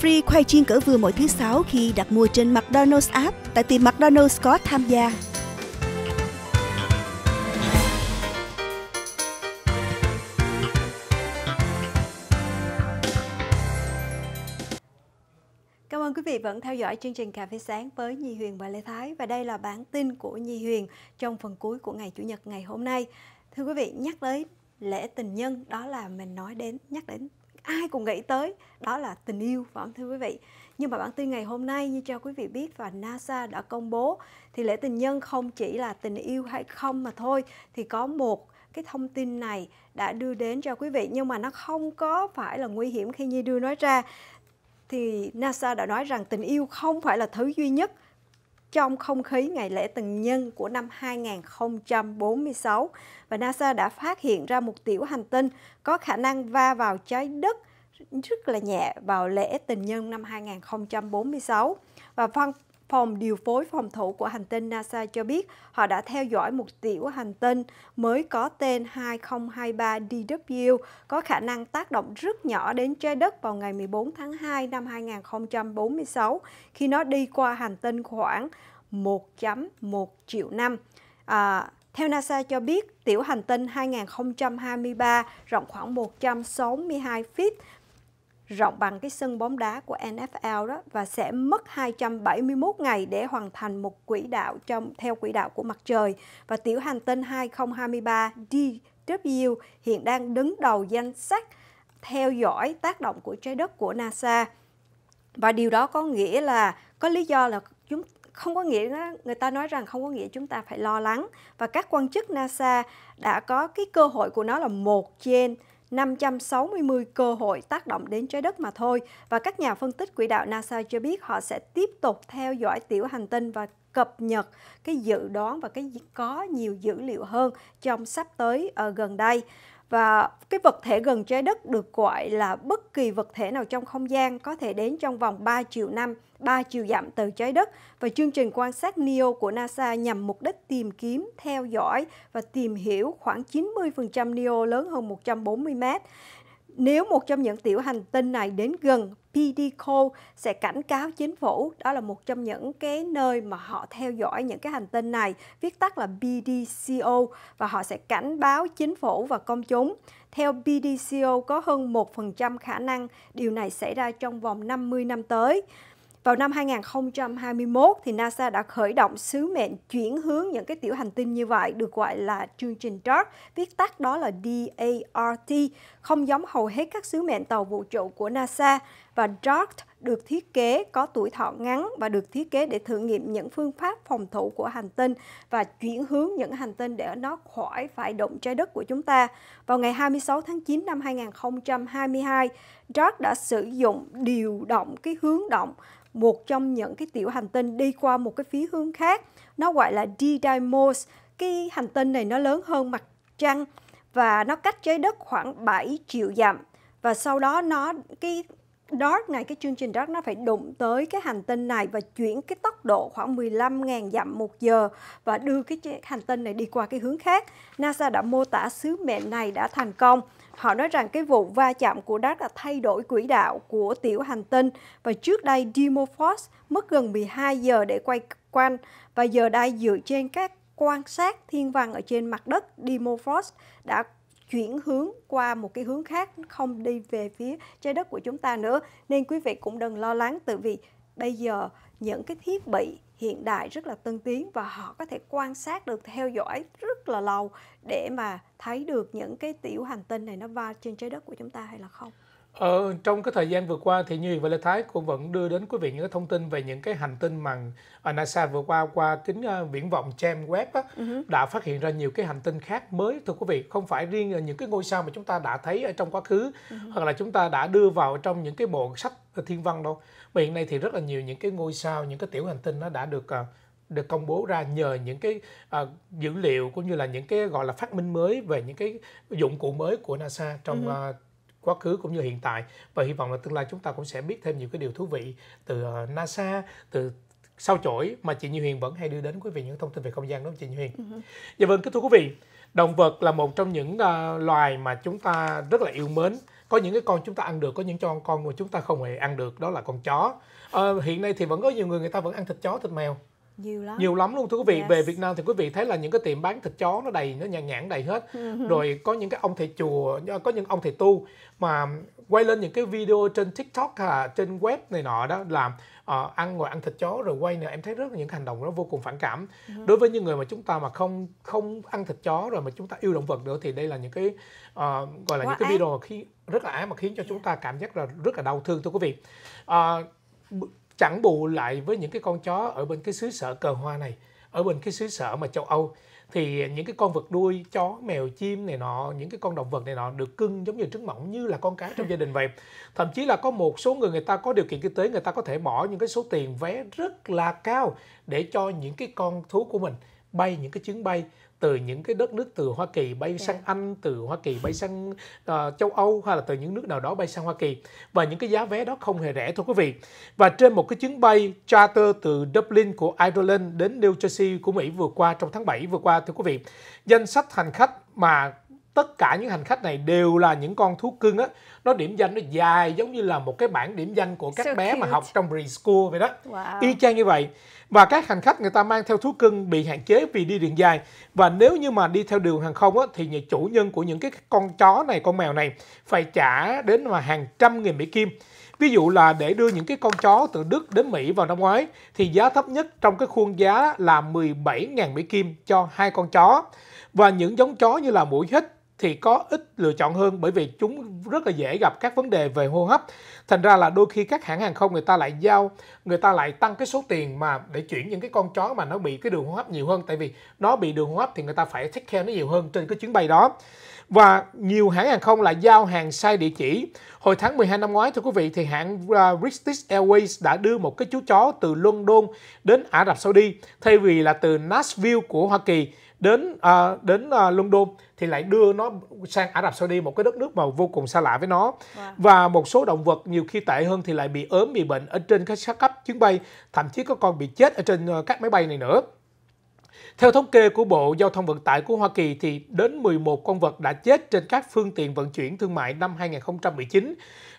Free khoai chiên cỡ vừa mỗi thứ sáu khi đặt mua trên McDonald's app tại tiệm McDonald's có tham gia. Cảm ơn quý vị vẫn theo dõi chương trình Cà phê sáng với Nhi Huyền và Lê Thái và đây là bản tin của Nhi Huyền trong phần cuối của ngày Chủ nhật ngày hôm nay. Thưa quý vị, nhắc tới lễ tình nhân đó là mình nói đến nhắc đến ai cũng nghĩ tới đó là tình yêu phải không thưa quý vị nhưng mà bản tin ngày hôm nay như cho quý vị biết và NASA đã công bố thì lễ tình nhân không chỉ là tình yêu hay không mà thôi thì có một cái thông tin này đã đưa đến cho quý vị nhưng mà nó không có phải là nguy hiểm khi Nhi đưa nói ra thì NASA đã nói rằng tình yêu không phải là thứ duy nhất trong không khí ngày lễ tình nhân của năm 2046 và NASA đã phát hiện ra một tiểu hành tinh có khả năng va vào trái đất rất là nhẹ vào lễ tình nhân năm 2046 và Văn phòng điều phối phòng thủ của hành tinh NASA cho biết họ đã theo dõi một tiểu hành tinh mới có tên 2023DW có khả năng tác động rất nhỏ đến trái đất vào ngày 14 tháng 2 năm 2046 khi nó đi qua hành tinh khoảng 1.1 triệu năm. À, theo NASA cho biết, tiểu hành tinh 2023 rộng khoảng 162 feet rộng bằng cái sân bóng đá của NFL đó và sẽ mất 271 ngày để hoàn thành một quỹ đạo trong theo quỹ đạo của mặt trời và tiểu hành tinh 2023 DW hiện đang đứng đầu danh sách theo dõi tác động của trái đất của NASA. Và điều đó có nghĩa là có lý do là chúng không có nghĩa đó, người ta nói rằng không có nghĩa chúng ta phải lo lắng và các quan chức NASA đã có cái cơ hội của nó là một trên 560 cơ hội tác động đến trái đất mà thôi. Và các nhà phân tích quỹ đạo NASA cho biết họ sẽ tiếp tục theo dõi tiểu hành tinh và cập nhật cái dự đoán và cái có nhiều dữ liệu hơn trong sắp tới ở ờ, gần đây và cái vật thể gần trái đất được gọi là bất kỳ vật thể nào trong không gian có thể đến trong vòng 3 triệu năm, 3 triệu dặm từ trái đất và chương trình quan sát NEO của NASA nhằm mục đích tìm kiếm, theo dõi và tìm hiểu khoảng 90% NEO lớn hơn 140 mét. Nếu một trong những tiểu hành tinh này đến gần PDCO sẽ cảnh cáo chính phủ, đó là một trong những cái nơi mà họ theo dõi những cái hành tinh này, viết tắt là BDCO và họ sẽ cảnh báo chính phủ và công chúng. Theo BDCO có hơn 1% khả năng điều này xảy ra trong vòng 50 năm tới. Vào năm 2021 thì NASA đã khởi động sứ mệnh chuyển hướng những cái tiểu hành tinh như vậy được gọi là chương trình DART, viết tắt đó là DART, không giống hầu hết các sứ mệnh tàu vũ trụ của NASA và DART được thiết kế có tuổi thọ ngắn và được thiết kế để thử nghiệm những phương pháp phòng thủ của hành tinh và chuyển hướng những hành tinh để nó khỏi phải động trái đất của chúng ta. Vào ngày 26 tháng 9 năm 2022, Jack đã sử dụng điều động cái hướng động một trong những cái tiểu hành tinh đi qua một cái phía hướng khác. Nó gọi là Didymos. Cái hành tinh này nó lớn hơn mặt trăng và nó cách trái đất khoảng 7 triệu dặm và sau đó nó cái Dark này, cái chương trình Dark nó phải đụng tới cái hành tinh này và chuyển cái tốc độ khoảng 15.000 dặm một giờ và đưa cái hành tinh này đi qua cái hướng khác. NASA đã mô tả sứ mệnh này đã thành công. Họ nói rằng cái vụ va chạm của Dark đã thay đổi quỹ đạo của tiểu hành tinh và trước đây Dimorphos mất gần 12 giờ để quay quanh và giờ đây dựa trên các quan sát thiên văn ở trên mặt đất Dimorphos đã chuyển hướng qua một cái hướng khác không đi về phía trái đất của chúng ta nữa nên quý vị cũng đừng lo lắng tự vì bây giờ những cái thiết bị hiện đại rất là tân tiến và họ có thể quan sát được theo dõi rất là lâu để mà thấy được những cái tiểu hành tinh này nó va trên trái đất của chúng ta hay là không Ờ, trong cái thời gian vừa qua thì như vậy là Thái cũng vẫn đưa đến quý vị những cái thông tin về những cái hành tinh mà NASA vừa qua qua kính uh, viễn vọng James Webb á, uh-huh. đã phát hiện ra nhiều cái hành tinh khác mới thưa quý vị không phải riêng là những cái ngôi sao mà chúng ta đã thấy ở trong quá khứ uh-huh. hoặc là chúng ta đã đưa vào trong những cái bộ sách ờ, thiên văn đâu mà hiện nay thì rất là nhiều những cái ngôi sao những cái tiểu hành tinh nó đã được uh, được công bố ra nhờ những cái uh, dữ liệu cũng như là những cái gọi là phát minh mới về những cái dụng cụ mới của NASA trong uh-huh. uh, quá khứ cũng như hiện tại và hy vọng là tương lai chúng ta cũng sẽ biết thêm nhiều cái điều thú vị từ ờ, NASA từ sao chổi mà chị Như Huyền vẫn hay đưa đến quý vị những thông tin về không gian đó chị Như Huyền? Uh-huh. Dạ vâng, kính thưa quý vị, động vật là một trong những uh, loài mà chúng ta rất là yêu mến. Có những cái con chúng ta ăn được, có những con con mà chúng ta không hề ăn được, đó là con chó. Uh, hiện nay thì vẫn có nhiều người người ta vẫn ăn thịt chó, thịt mèo nhiều lắm nhiều lắm luôn thưa quý vị yes. về Việt Nam thì quý vị thấy là những cái tiệm bán thịt chó nó đầy nó nhàn nhãn đầy hết ừ. rồi có những cái ông thầy chùa có những ông thầy tu mà quay lên những cái video trên TikTok à, trên web này nọ đó làm à, ờ, ăn ngồi ăn thịt chó rồi quay nè em thấy rất là những hành động đó vô cùng phản cảm ừ. đối với những người mà chúng ta mà không không ăn thịt chó rồi mà chúng ta yêu động vật nữa thì đây là những cái uh, gọi là Quá những cái ác. video khi rất là ác mà khiến cho chúng ta cảm giác là rất là đau thương thưa quý vị uh, chẳng bù lại với những cái con chó ở bên cái xứ sở cờ hoa này ở bên cái xứ sở mà châu Âu thì những cái con vật đuôi chó mèo chim này nọ những cái con động vật này nọ được cưng giống như trứng mỏng như là con cá trong gia đình vậy thậm chí là có một số người người ta có điều kiện kinh tế người ta có thể bỏ những cái số tiền vé rất là cao để cho những cái con thú của mình bay những cái chuyến bay từ những cái đất nước từ Hoa Kỳ bay dạ. sang Anh, từ Hoa Kỳ bay sang uh, châu Âu hay là từ những nước nào đó bay sang Hoa Kỳ và những cái giá vé đó không hề rẻ thưa quý vị. Và trên một cái chuyến bay charter từ Dublin của Ireland đến New Jersey của Mỹ vừa qua trong tháng 7 vừa qua thưa quý vị, danh sách hành khách mà tất cả những hành khách này đều là những con thú cưng á nó điểm danh nó dài giống như là một cái bảng điểm danh của các so bé cute. mà học trong preschool vậy đó wow. y chang như vậy và các hành khách người ta mang theo thú cưng bị hạn chế vì đi đường dài và nếu như mà đi theo đường hàng không á, thì nhà chủ nhân của những cái con chó này con mèo này phải trả đến mà hàng trăm nghìn mỹ kim Ví dụ là để đưa những cái con chó từ Đức đến Mỹ vào năm ngoái thì giá thấp nhất trong cái khuôn giá là 17.000 Mỹ Kim cho hai con chó. Và những giống chó như là mũi hít, thì có ít lựa chọn hơn bởi vì chúng rất là dễ gặp các vấn đề về hô hấp thành ra là đôi khi các hãng hàng không người ta lại giao người ta lại tăng cái số tiền mà để chuyển những cái con chó mà nó bị cái đường hô hấp nhiều hơn tại vì nó bị đường hô hấp thì người ta phải take care nó nhiều hơn trên cái chuyến bay đó và nhiều hãng hàng không lại giao hàng sai địa chỉ. Hồi tháng 12 năm ngoái thưa quý vị thì hãng à, British Airways đã đưa một cái chú chó từ London đến Ả Rập Saudi thay vì là từ Nashville của Hoa Kỳ đến à, đến à, London thì lại đưa nó sang Ả Rập Saudi một cái đất nước mà vô cùng xa lạ với nó wow. và một số động vật nhiều khi tệ hơn thì lại bị ốm bị bệnh ở trên các cấp chuyến bay thậm chí có con bị chết ở trên ờ, các máy bay này nữa theo thống kê của Bộ Giao thông Vận tải của Hoa Kỳ thì đến 11 con vật đã chết trên các phương tiện vận chuyển thương mại năm 2019,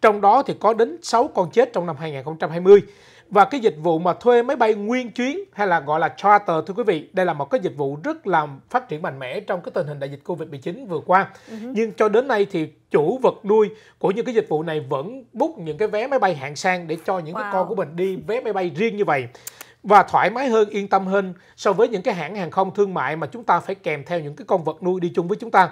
trong đó thì có đến 6 con chết trong năm 2020 và cái dịch vụ mà thuê máy bay nguyên chuyến hay là gọi là charter thưa quý vị đây là một cái dịch vụ rất là phát triển mạnh mẽ trong cái tình hình đại dịch covid 19 vừa qua uh-huh. nhưng cho đến nay thì chủ vật nuôi của những cái dịch vụ này vẫn bút những cái vé máy bay hạng sang để cho những wow. cái con của mình đi vé máy bay riêng như vậy và thoải mái hơn, yên tâm hơn so với những cái hãng hàng không thương mại mà chúng ta phải kèm theo những cái con vật nuôi đi chung với chúng ta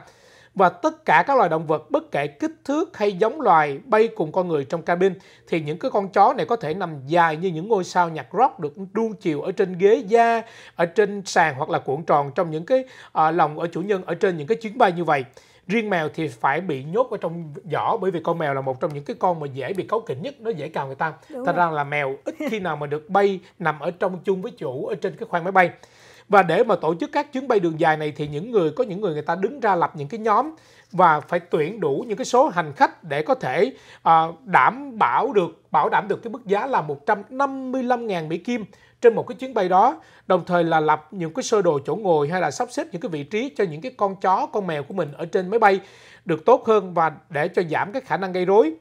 và tất cả các loài động vật bất kể kích thước hay giống loài bay cùng con người trong cabin thì những cái con chó này có thể nằm dài như những ngôi sao nhạc rock được đuông chiều ở trên ghế da, ở trên sàn hoặc là cuộn tròn trong những cái à, lòng ở chủ nhân ở trên những cái chuyến bay như vậy riêng mèo thì phải bị nhốt ở trong giỏ bởi vì con mèo là một trong những cái con mà dễ bị cáu kỉnh nhất nó dễ cào người ta thật ra là mèo ít khi nào mà được bay nằm ở trong chung với chủ ở trên cái khoang máy bay và để mà tổ chức các chuyến bay đường dài này thì những người có những người người ta đứng ra lập những cái nhóm và phải tuyển đủ những cái số hành khách để có thể uh, đảm bảo được bảo đảm được cái mức giá là 155.000 Mỹ Kim trên một cái chuyến bay đó đồng thời là lập những cái sơ đồ chỗ ngồi hay là sắp xếp những cái vị trí cho những cái con chó con mèo của mình ở trên máy bay được tốt hơn và để cho giảm cái khả năng gây rối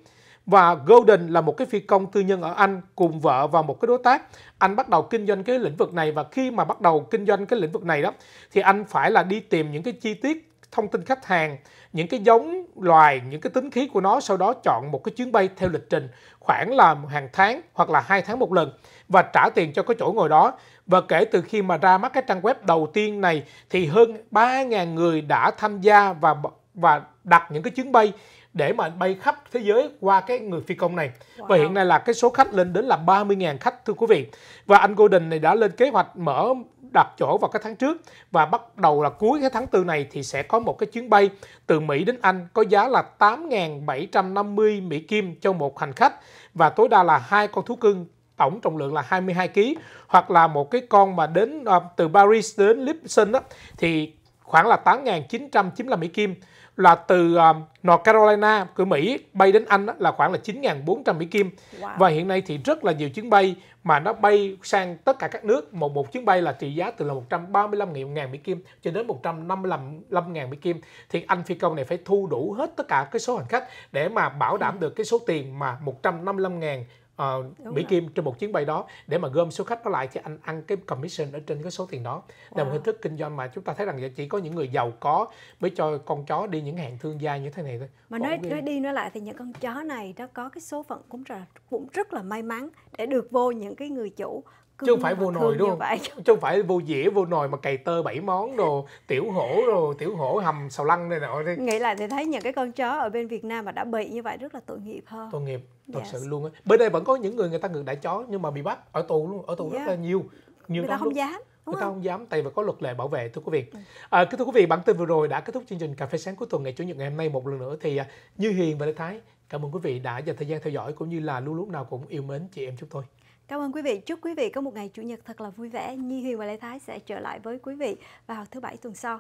và Golden là một cái phi công tư nhân ở Anh cùng vợ và một cái đối tác. Anh bắt đầu kinh doanh cái lĩnh vực này và khi mà bắt đầu kinh doanh cái lĩnh vực này đó thì anh phải là đi tìm những cái chi tiết thông tin khách hàng, những cái giống loài, những cái tính khí của nó sau đó chọn một cái chuyến bay theo lịch trình khoảng là hàng tháng hoặc là hai tháng một lần và trả tiền cho cái chỗ ngồi đó. Và kể từ khi mà ra mắt cái trang web đầu tiên này thì hơn 3.000 người đã tham gia và và đặt những cái chuyến bay để mà bay khắp thế giới qua cái người phi công này. Wow. Và hiện nay là cái số khách lên đến là 30.000 khách thưa quý vị. Và anh Golden này đã lên kế hoạch mở đặt chỗ vào cái tháng trước và bắt đầu là cuối cái tháng tư này thì sẽ có một cái chuyến bay từ Mỹ đến Anh có giá là 8.750 Mỹ Kim cho một hành khách và tối đa là hai con thú cưng tổng trọng lượng là 22 kg hoặc là một cái con mà đến uh, từ Paris đến Lisbon đó thì khoảng là 8 mỹ kim là từ um, North Carolina của Mỹ bay đến Anh là khoảng là 9.400 Mỹ Kim. Và hiện nay thì rất là nhiều chuyến bay mà nó bay sang tất cả các nước. Một một chuyến bay là trị giá từ là 135.000 Mỹ Kim cho đến 155.000 Mỹ Kim. Thì anh phi công này phải thu đủ hết tất cả cái số hành khách để mà bảo đảm ừ. được cái số tiền mà 155.000 uh, Mỹ rồi. Kim trên một chuyến bay đó để mà gom số khách đó lại thì anh ăn cái commission ở trên cái số tiền đó wow. là một hình thức kinh doanh mà chúng ta thấy rằng chỉ có những người giàu có mới cho con chó đi những hàng thương gia như thế này thôi mà nói nói đi nói lại thì những con chó này nó có cái số phận cũng rất, cũng rất là may mắn để được vô những cái người chủ chứ không phải vô nồi đâu, chứ không phải vô dĩa vô nồi mà cày tơ bảy món đồ tiểu hổ rồi tiểu hổ hầm sầu lăn đây nọ đi nghĩ lại thì thấy những cái con chó ở bên việt nam mà đã bị như vậy rất là tội nghiệp hơn tội nghiệp thật yes. Dạ. sự luôn á bên đây vẫn có những người người ta ngược đãi chó nhưng mà bị bắt ở tù luôn ở tù yeah. rất dạ. là nhiều nhiều người ta không dám người ta không dám tại vì có luật lệ bảo vệ thưa quý vị ừ. à, thưa quý vị bản tin vừa rồi đã kết thúc chương trình cà phê sáng cuối tuần ngày chủ nhật ngày hôm nay một lần nữa thì à, như hiền và lê thái cảm ơn quý vị đã dành thời gian theo dõi cũng như là luôn lúc nào cũng yêu mến chị em chúng tôi Cảm ơn quý vị. Chúc quý vị có một ngày Chủ nhật thật là vui vẻ. Nhi Huyền và Lê Thái sẽ trở lại với quý vị vào thứ Bảy tuần sau.